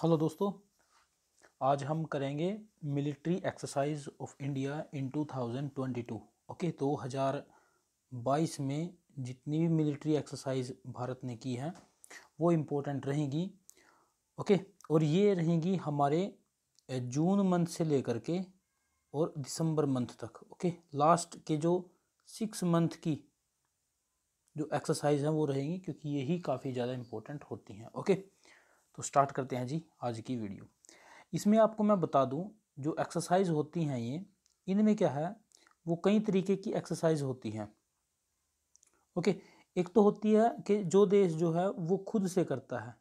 hello दोस्तों आज हम करेंगे military exercise of India in 2022 okay तो दो हज़ार बाईस में जितनी भी मिलिट्री एक्सरसाइज भारत ने की है वो इम्पोर्टेंट रहेंगी ओके और ये रहेंगी हमारे जून मंथ से लेकर के और दिसंबर मंथ तक ओके लास्ट के जो सिक्स मंथ की जो एक्सरसाइज हैं वो रहेंगी क्योंकि यही काफ़ी ज़्यादा इम्पोर्टेंट होती हैं ओके तो स्टार्ट करते हैं जी आज की वीडियो इसमें आपको मैं बता दूं जो एक्सरसाइज होती हैं ये इनमें क्या है वो कई तरीके की एक्सरसाइज होती हैं ओके एक तो होती है कि जो देश जो है वो खुद से करता है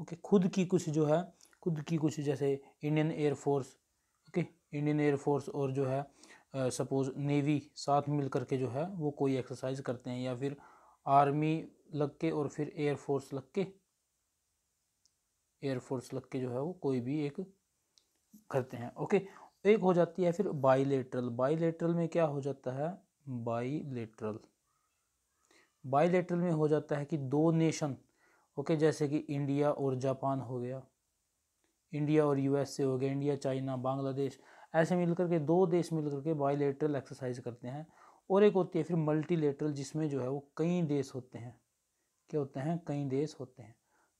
ओके खुद की कुछ जो है खुद की कुछ जैसे Indian air force okay Indian air force और जो है सपोज नेवी साथ मिल करके जो है वो कोई एक्सरसाइज करते हैं या फिर आर्मी लग के और फिर एयरफोर्स लग के एयरफोर्स लग के जो है वो कोई भी एक करते हैं ओके एक हो जाती है फिर बाईलेटरल बाईलेटरल में क्या हो जाता है बाईलेटरल बाईलेटरल में हो जाता है कि दो नेशन ओके जैसे कि इंडिया और जापान हो गया इंडिया और यूएसए हो गया इंडिया चाइना बांग्लादेश ऐसे मिलकर के दो देश मिलकर के बाईलेटरल एक्सरसाइज करते हैं और एक होती है फिर मल्टीलेटरल जिसमें जो है वो कई देश होते हैं क्या होते हैं कई देश होते हैं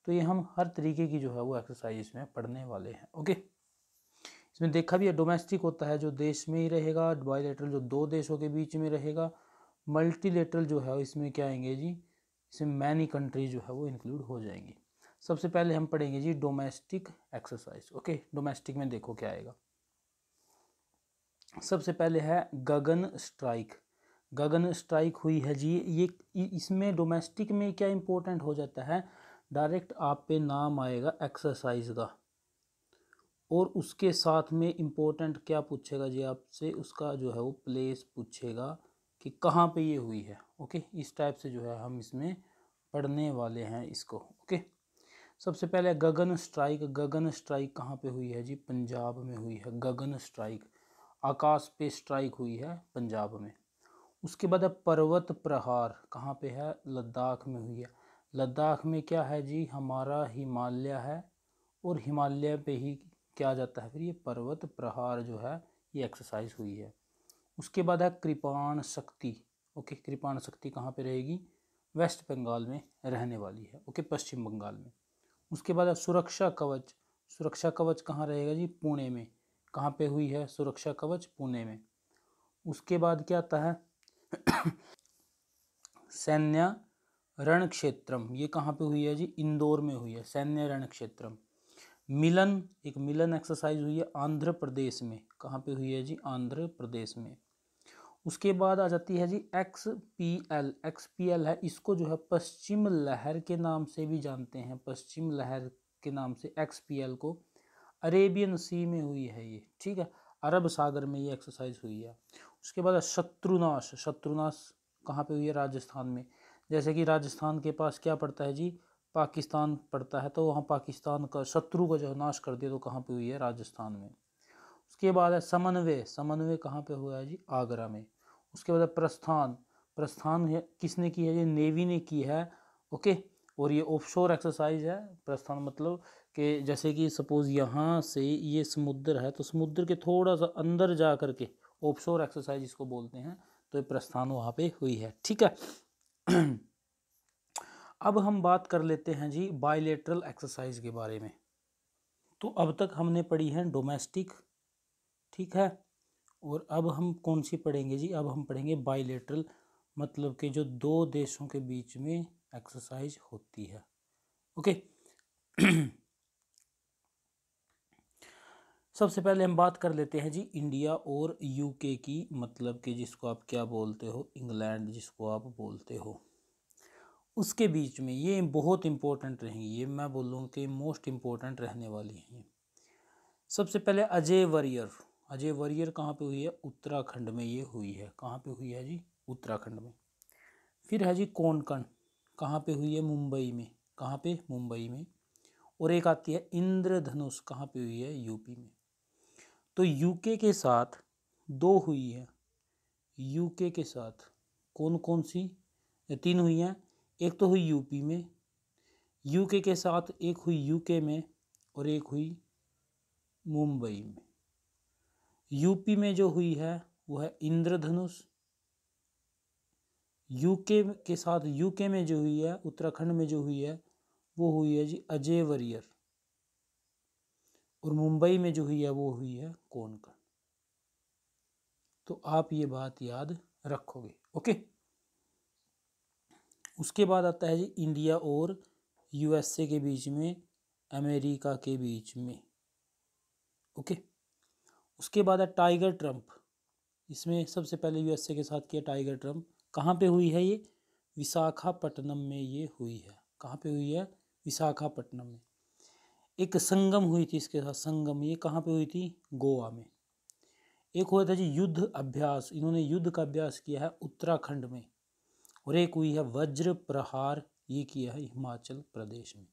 तो ये हम हर तरीके की जो है वो एक्सरसाइज इसमें पढ़ने वाले हैं ओके इसमें देखा भी है डोमेस्टिक होता है जो देश में ही रहेगा बायोलेटरल जो दो देशों के बीच में रहेगा मल्टीलेटरल जो है इसमें क्या आएंगे जी इसमें मैनी कंट्री जो है वो इंक्लूड हो जाएंगी सबसे पहले हम पढ़ेंगे जी डोमेस्टिक एक्सरसाइज ओके डोमेस्टिक में देखो क्या आएगा सबसे पहले है गगन स्ट्राइक गगन स्ट्राइक हुई है जी ये इसमें डोमेस्टिक में क्या इंपॉर्टेंट हो जाता है डायरेक्ट आप पे नाम आएगा एक्सरसाइज का और उसके साथ में इम्पोर्टेंट क्या पूछेगा जी आपसे उसका जो है वो प्लेस पूछेगा कि कहाँ पे ये हुई है ओके इस टाइप से जो है हम इसमें पढ़ने वाले हैं इसको ओके सबसे पहले गगन स्ट्राइक गगन स्ट्राइक कहाँ पे हुई है जी पंजाब में हुई है गगन स्ट्राइक आकाश पे स्ट्राइक हुई है पंजाब में उसके बाद पर्वत प्रहार कहाँ पे है लद्दाख में हुई है लद्दाख में क्या है जी हमारा हिमालय है और हिमालय पे ही क्या जाता है फिर ये पर्वत प्रहार जो है ये एक्सरसाइज हुई है उसके बाद है कृपाण शक्ति ओके कृपाण शक्ति कहाँ पे रहेगी वेस्ट बंगाल में रहने वाली है ओके पश्चिम बंगाल में उसके बाद है सुरक्षा कवच सुरक्षा कवच कहाँ रहेगा जी पुणे में कहाँ पे हुई है सुरक्षा कवच पुणे में उसके बाद क्या आता है सैन्य रण क्षेत्रम ये कहाँ पे हुई है जी इंदौर में हुई है सैन्य रण क्षेत्रम मिलन एक मिलन एक्सरसाइज हुई है आंध्र प्रदेश में कहाँ पे हुई है जी आंध्र प्रदेश में उसके बाद आ जाती है जी X P L X P L है इसको जो है पश्चिम लहर के नाम से भी जानते हैं पश्चिम लहर के नाम से एक्स पी एल को अरेबियन सी में हुई है ये ठीक है अरब सागर में ये एक्सरसाइज हुई है उसके बाद शत्रुनाश शत्रुनाश कहाँ पे हुई है राजस्थान में जैसे कि राजस्थान के पास क्या पड़ता है जी पाकिस्तान पड़ता है तो वहाँ पाकिस्तान का शत्रु का जो नाश कर दिया तो कहाँ पे हुई है राजस्थान में उसके बाद है समन्वय समन्वय कहाँ पे हुआ है जी आगरा में उसके बाद है प्रस्थान प्रस्थान किसने की है ये नेवी ने की है ओके और ये ऑफशोर एक्सरसाइज है प्रस्थान मतलब कि जैसे कि सपोज़ यहाँ से ये समुद्र है तो समुद्र के थोड़ा सा अंदर जा कर के ऑफशोर एक्सरसाइज इसको बोलते हैं तो ये प्रस्थान वहाँ पे हुई है ठीक है अब हम बात कर लेते हैं जी बायलेटरल एक्सरसाइज के बारे में तो अब तक हमने पढ़ी है डोमेस्टिक ठीक है और अब हम कौन सी पढ़ेंगे जी अब हम पढ़ेंगे बायलेटरल मतलब कि जो दो देशों के बीच में एक्सरसाइज होती है ओके सबसे पहले हम बात कर लेते हैं जी इंडिया और यूके की मतलब कि जिसको आप क्या बोलते हो इंग्लैंड जिसको आप बोलते हो उसके बीच में ये बहुत इम्पोर्टेंट रहेंगी ये मैं बोलूँ कि मोस्ट इम्पोर्टेंट रहने वाली हैं सबसे पहले अजय वरियर अजय वरियर कहाँ पे हुई है उत्तराखंड में ये हुई है कहाँ पे हुई है जी उत्तराखंड में फिर है जी कोनकण कहाँ पे हुई है मुंबई में कहाँ पे मुंबई में और एक आती है इंद्रधनुष कहाँ पे हुई है यूपी में तो यूके के साथ दो हुई है यूके के साथ कौन कौन सी तीन हुई हैं एक तो हुई यूपी में यूके के साथ एक हुई यूके में और एक हुई मुंबई में यूपी में जो हुई है वो है इंद्रधनुष यूके के साथ यूके में जो हुई है उत्तराखंड में जो हुई है वो हुई है जी अजय वरियर और मुंबई में जो हुई है वो हुई है का तो आप ये बात याद रखोगे ओके उसके बाद आता है जी इंडिया और यूएसए के बीच में अमेरिका के बीच में ओके उसके बाद है टाइगर ट्रंप इसमें सबसे पहले यूएसए के साथ किया टाइगर ट्रंप कहाँ पे हुई है ये विशाखापट्टनम में ये हुई है कहाँ पे हुई है विशाखापट्टनम में एक संगम हुई थी इसके साथ संगम ये कहाँ पे हुई थी गोवा में एक हुआ था जी युद्ध अभ्यास इन्होंने युद्ध का अभ्यास किया है उत्तराखंड में और एक हुई है वज्र प्रहार ये किया है हिमाचल प्रदेश में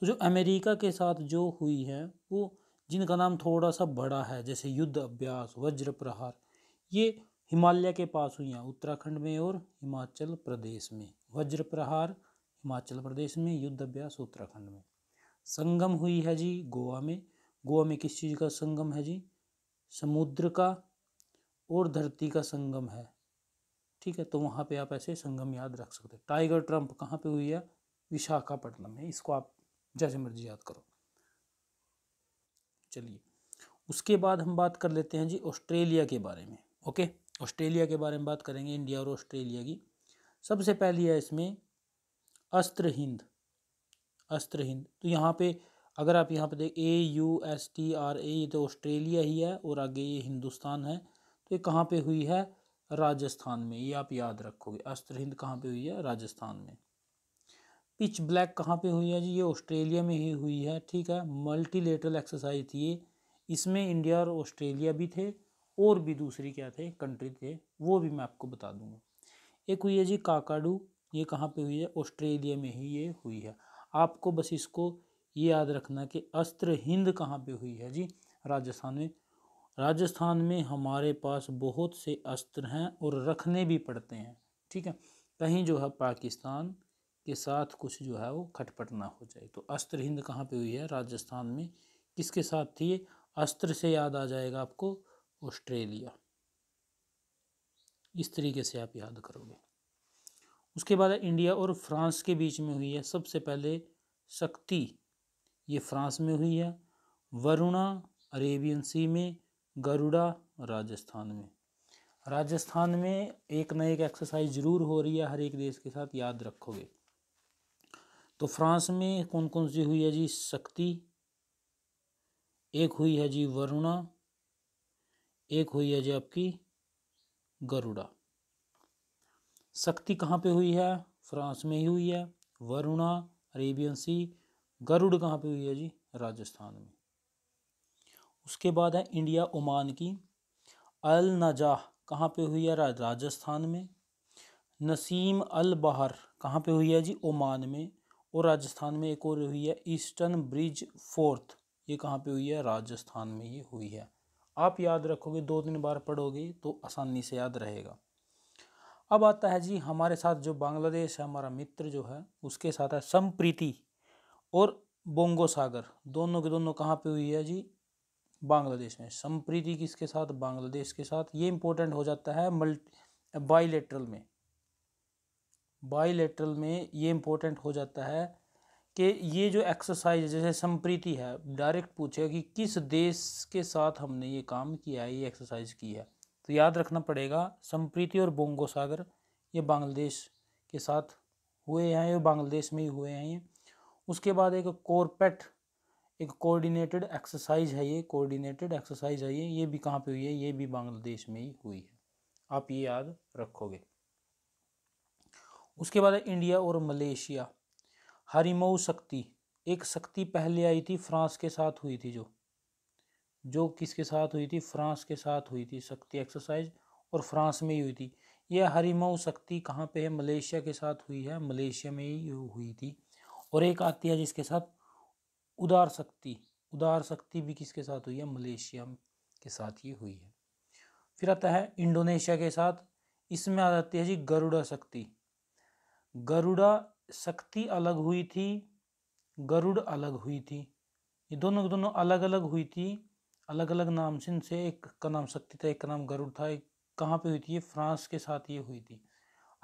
तो जो अमेरिका के साथ जो हुई है वो जिनका नाम थोड़ा सा बड़ा है जैसे युद्ध अभ्यास वज्र प्रहार ये हिमालय के पास हुई हैं उत्तराखंड में और हिमाचल प्रदेश में वज्र प्रहार हिमाचल प्रदेश में युद्ध अभ्यास उत्तराखंड में संगम हुई है जी गोवा में गोवा में किस चीज़ का संगम है जी समुद्र का और धरती का संगम है ठीक है तो वहाँ पे आप ऐसे संगम याद रख सकते हो टाइगर ट्रंप कहाँ पे हुई है विशाखापट्टनम में इसको आप जैसे मर्जी याद करो चलिए उसके बाद हम बात कर लेते हैं जी ऑस्ट्रेलिया के बारे में ओके ऑस्ट्रेलिया के बारे में बात करेंगे इंडिया और ऑस्ट्रेलिया की सबसे पहली है इसमें अस्त्र हिंद अस्त्र हिंद तो यहाँ पे अगर आप यहाँ पे देख A U S T R A ये तो ऑस्ट्रेलिया ही है और आगे ये हिंदुस्तान है तो ये कहाँ पे हुई है राजस्थान में ये आप याद रखोगे अस्त्र हिंद कहाँ पे हुई है राजस्थान में पिच ब्लैक कहाँ पे हुई है जी ये ऑस्ट्रेलिया में ही हुई है ठीक है मल्टीलेटरल एक्सरसाइज थी ये इसमें इंडिया और ऑस्ट्रेलिया भी थे और भी दूसरी क्या थे कंट्री थे वो भी मैं आपको बता दूंगा एक हुई है जी काकाडू ये कहाँ पे हुई है ऑस्ट्रेलिया में ही ये हुई है आपको बस इसको ये याद रखना कि अस्त्र हिंद कहाँ पे हुई है जी राजस्थान में राजस्थान में हमारे पास बहुत से अस्त्र हैं और रखने भी पड़ते हैं ठीक है कहीं जो है पाकिस्तान के साथ कुछ जो है वो खटपट ना हो जाए तो अस्त्र हिंद कहाँ पे हुई है राजस्थान में किसके साथ थी ये अस्त्र से याद आ जाएगा आपको ऑस्ट्रेलिया इस तरीके से आप याद करोगे उसके बाद इंडिया और फ्रांस के बीच में हुई है सबसे पहले शक्ति ये फ्रांस में हुई है वरुणा अरेबियन सी में गरुड़ा राजस्थान में राजस्थान में एक न एक एक्सरसाइज ज़रूर हो रही है हर एक देश के साथ याद रखोगे तो फ्रांस में कौन कौन सी हुई है जी शक्ति एक हुई है जी वरुणा एक हुई है जी आपकी गरुड़ा शक्ति कहाँ पे हुई है फ्रांस में ही हुई है वरुणा अरेबियन सी गरुड़ कहाँ पे हुई है जी राजस्थान में उसके बाद है इंडिया ओमान की अल नजाह कहाँ पे हुई है राजस्थान में नसीम अल बहर कहाँ पे हुई है जी ओमान में और राजस्थान में एक और हुई है ईस्टर्न ब्रिज फोर्थ ये कहाँ पे हुई है राजस्थान में ये हुई है आप याद रखोगे दो तीन बार पढ़ोगे तो आसानी से याद रहेगा अब आता है जी हमारे साथ जो बांग्लादेश है हमारा मित्र जो है उसके साथ है संप्रीति और बोंगो सागर दोनों के दोनों कहाँ पे हुई है जी बांग्लादेश में संप्रीति किसके साथ बांग्लादेश के साथ ये इम्पोर्टेंट हो जाता है मल्टी बाईलेटरल में बाईलेटरल में ये इम्पोर्टेंट हो जाता है कि ये जो एक्सरसाइज जैसे संप्रीति है डायरेक्ट पूछेगा कि किस देश के साथ हमने ये काम किया है ये एक्सरसाइज की है तो याद रखना पड़ेगा संप्रीति और बोंगो सागर ये बांग्लादेश के साथ हुए हैं ये बांग्लादेश में ही हुए हैं ये उसके बाद एक कोरपेट एक कोऑर्डिनेटेड एक्सरसाइज है ये कोऑर्डिनेटेड एक्सरसाइज है ये ये भी कहाँ पे हुई है ये भी बांग्लादेश में ही हुई है आप ये याद रखोगे उसके बाद है इंडिया और मलेशिया हरिमऊ शक्ति एक शक्ति पहले आई थी फ्रांस के साथ हुई थी जो जो किसके साथ हुई थी फ्रांस के साथ हुई थी शक्ति एक्सरसाइज और फ्रांस में ही हुई थी यह हरिमऊ शक्ति कहाँ पे है मलेशिया के साथ हुई है मलेशिया में ही हुई थी और एक आती है जिसके साथ उदार शक्ति उदार शक्ति भी किसके साथ हुई है मलेशिया के साथ ही हुई है फिर आता है इंडोनेशिया के साथ इसमें आ जाती है जी गरुड़ा शक्ति गरुड़ा शक्ति अलग हुई थी गरुड़ अलग हुई थी ये दोनों दोनों अलग अलग हुई थी अलग अलग नाम से इनसे एक का नाम शक्ति था एक का नाम गरुड़ था एक कहाँ पे हुई थी ये फ्रांस के साथ ये हुई थी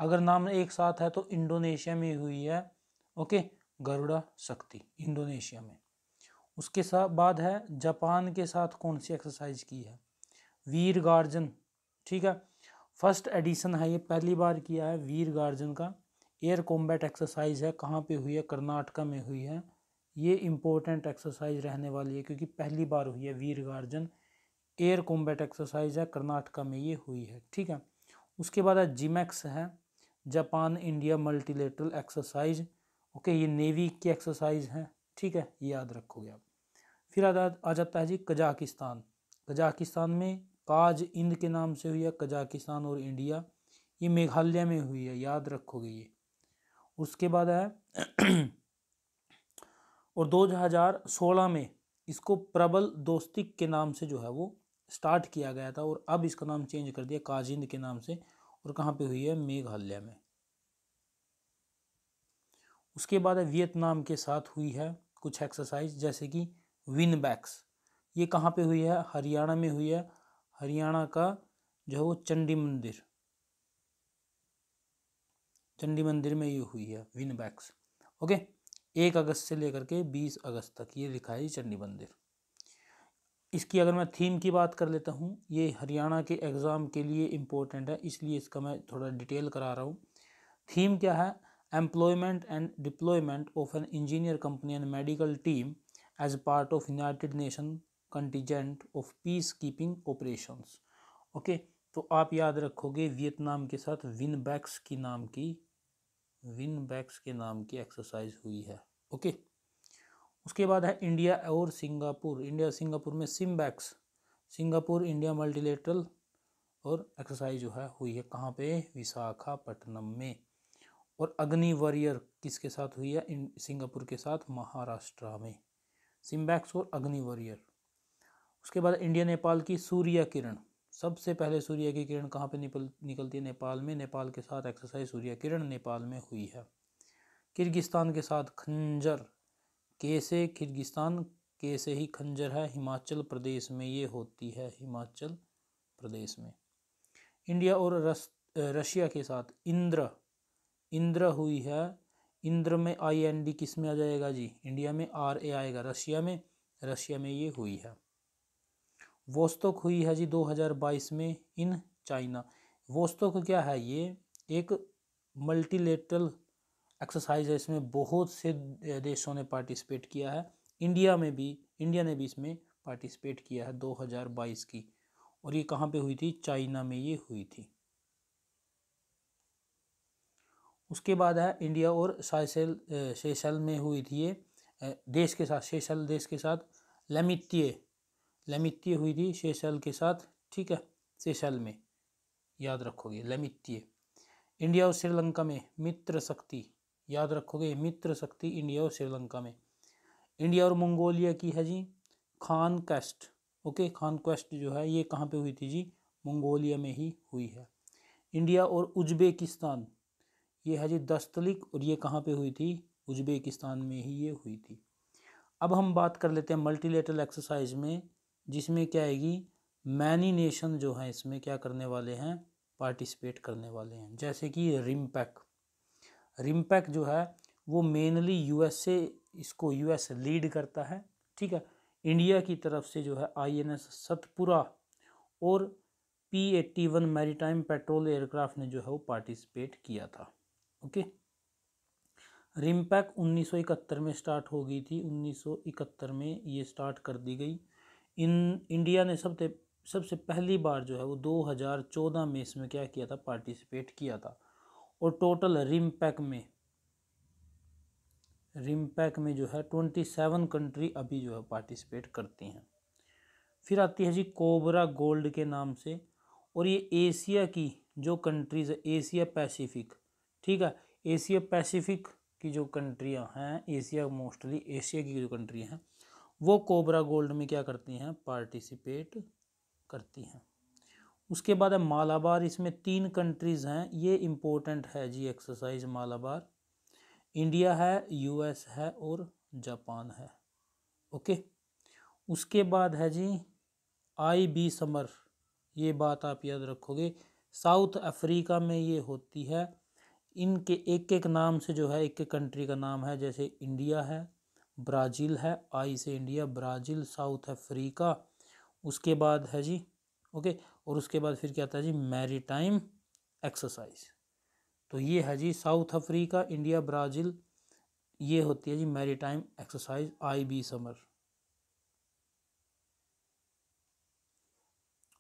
अगर नाम एक साथ है तो इंडोनेशिया में हुई है ओके गरुड़ा शक्ति इंडोनेशिया में उसके साथ बाद है जापान के साथ कौन सी एक्सरसाइज की है वीर गार्जन ठीक है फर्स्ट एडिशन है ये पहली बार किया है वीर गार्जन का एयर कॉम्बैट एक्सरसाइज है कहाँ पे हुई है कर्नाटका में हुई है ये इम्पोर्टेंट एक्सरसाइज रहने वाली है क्योंकि पहली बार हुई है Veer guardian air combat exercise है कर्नाटका में ये हुई है ठीक है उसके बाद है जिमैक्स है Japan India multilateral exercise okay ये नेवी की एक्सरसाइज है ठीक है ये याद रखोगे आप फिर आ जाता है जी कजाकिस्तान कजाकिस्तान में काज इंद के नाम से हुई है कजाकिस्तान और इंडिया ये मेघालय में हुई है याद रखोगे ये उसके बाद है और 2016 में इसको प्रबल दोस्तिक के नाम से जो है वो स्टार्ट किया गया था और अब इसका नाम चेंज कर दिया काजिंद के नाम से और कहाँ पे हुई है मेघालय में उसके बाद वियतनाम के साथ हुई है कुछ एक्सरसाइज जैसे कि विन बैक्स ये कहाँ पे हुई है हरियाणा में हुई है हरियाणा का जो है वो चंडी मंदिर चंडी मंदिर में ये हुई है विन बैक्स ओके एक अगस्त से लेकर के बीस अगस्त तक ये लिखा है चंडी मंदिर इसकी अगर मैं थीम की बात कर लेता हूँ ये हरियाणा के एग्ज़ाम के लिए इम्पोर्टेंट है इसलिए इसका मैं थोड़ा डिटेल करा रहा हूँ थीम क्या है employment and deployment of an engineer company and medical team as part of united nation contingent of peace keeping operations okay तो आप याद रखोगे वियतनाम के साथ विनबैक्स की नाम की विन बैक्स के नाम की एक्सरसाइज हुई है ओके उसके बाद है इंडिया और सिंगापुर इंडिया सिंगापुर में SIMBEX Singapore India multilateral और एक्सरसाइज जो है हुई है कहाँ पे विशाखापट्टनम में और अग्नि वॉरियर किसके साथ हुई है सिंगापुर के साथ महाराष्ट्र में सिम्बैक्स और अग्नि वॉरियर उसके बाद इंडिया नेपाल की सूर्य किरण सबसे पहले सूर्य की किरण कहाँ पे निकल निकलती है नेपाल में नेपाल के साथ एक्सरसाइज सूर्य किरण नेपाल में हुई है किर्गिस्तान के साथ खंजर कैसे किर्गिस्तान कैसे ही खंजर है हिमाचल प्रदेश में ये होती है हिमाचल प्रदेश में इंडिया और रशिया के साथ इंद्र इंद्र हुई है इंद्र में आई एन डी किस में आ जाएगा जी इंडिया में आर ए आएगा रशिया में रशिया में ये हुई है वोस्तोक हुई है जी 2022 में इन चाइना वोस्तोक क्या है ये एक मल्टीलेटरल एक्सरसाइज है इसमें बहुत से देशों ने पार्टिसिपेट किया है इंडिया में भी इंडिया ने भी इसमें पार्टिसिपेट किया है 2022 की और ये कहाँ पे हुई थी चाइना में ये हुई थी उसके बाद है इंडिया और साइसेल शेषल में हुई थी ये देश के साथ शेषल देश के साथ लेमित्य लमित्य हुई थी शेषल के साथ ठीक है सेशल में याद रखोगे लमित्य इंडिया और श्रीलंका में मित्र शक्ति याद रखोगे मित्र शक्ति इंडिया और श्रीलंका में इंडिया और मंगोलिया की है जी Khan quest okay Khan quest जो है ये कहाँ पे हुई थी जी मंगोलिया में ही हुई है इंडिया और उज्बेकिस्तान ये है जी दस्तलिक और ये कहाँ पे हुई थी उज्बेकिस्तान में ही ये हुई थी अब हम बात कर लेते हैं मल्टीलेटरल एक्सरसाइज में जिसमें क्या आएगी मैनी नेशन जो हैं इसमें क्या करने वाले हैं पार्टिसिपेट करने वाले हैं जैसे कि रिमपैक रिमपैक जो है वो मेनली यूएसए इसको यूएस लीड करता है ठीक है इंडिया की तरफ से जो है आईएनएस सतपुरा और P eighty one maritime patrol aircraft ने जो है वो पार्टिसिपेट किया था ओके रिमपैक 1971 में स्टार्ट हो गई थी 1971 में ये स्टार्ट कर दी गई इन इंडिया ने सबसे सबसे पहली बार जो है वो 2014 में इसमें क्या किया था पार्टिसिपेट किया था और टोटल रिम पैक में रिम पैक में जो है ट्वेंटी सेवन कंट्री अभी जो है पार्टिसिपेट करती हैं फिर आती है जी कोबरा गोल्ड के नाम से और ये एशिया की जो कंट्रीज़ है एशिया पैसिफिक ठीक है एशिया पैसिफिक की जो कंट्रियां हैं एशिया मोस्टली एशिया की जो कंट्री हैं वो कोबरा गोल्ड में क्या करती हैं पार्टिसिपेट करती हैं उसके बाद है मालाबार इसमें तीन कंट्रीज़ हैं ये इम्पोर्टेंट है जी एक्सरसाइज मालाबार इंडिया है यूएस है और जापान है ओके उसके बाद है जी आई बी समर ये बात आप याद रखोगे साउथ अफ्रीका में ये होती है इनके एक एक नाम से जो है एक एक कंट्री का नाम है जैसे इंडिया है ब्राज़ील है आई से इंडिया ब्राज़ील साउथ अफ्रीका उसके बाद है जी ओके और उसके बाद फिर क्या आता है जी मैरीटाइम एक्सरसाइज तो ये है जी साउथ अफ्रीका इंडिया ब्राज़ील ये होती है जी maritime exercise I B SAMAR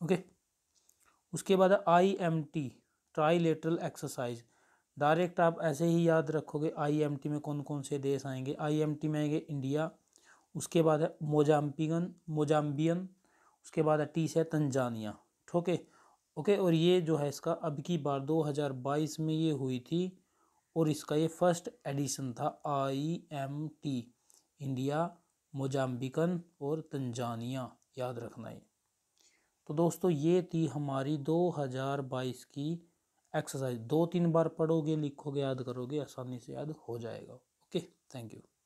okay उसके बाद I M T tri exercise direct आप ऐसे ही याद रखोगे आईएमटी में कौन कौन से देश आएंगे आईएमटी में आएंगे इंडिया उसके बाद है मोजाम्पिगन मोजाम्बियन उसके बाद है टीस है तंजानिया ठोके ओके और ये जो है इसका अब की बार 2022 में ये हुई थी और इसका ये फर्स्ट एडिशन था I M T India Mozambican और तंजानिया याद रखना है तो दोस्तों ये थी हमारी बाईस की एक्सरसाइज दो तीन बार पढ़ोगे लिखोगे याद करोगे आसानी से याद हो जाएगा ओके थैंक यू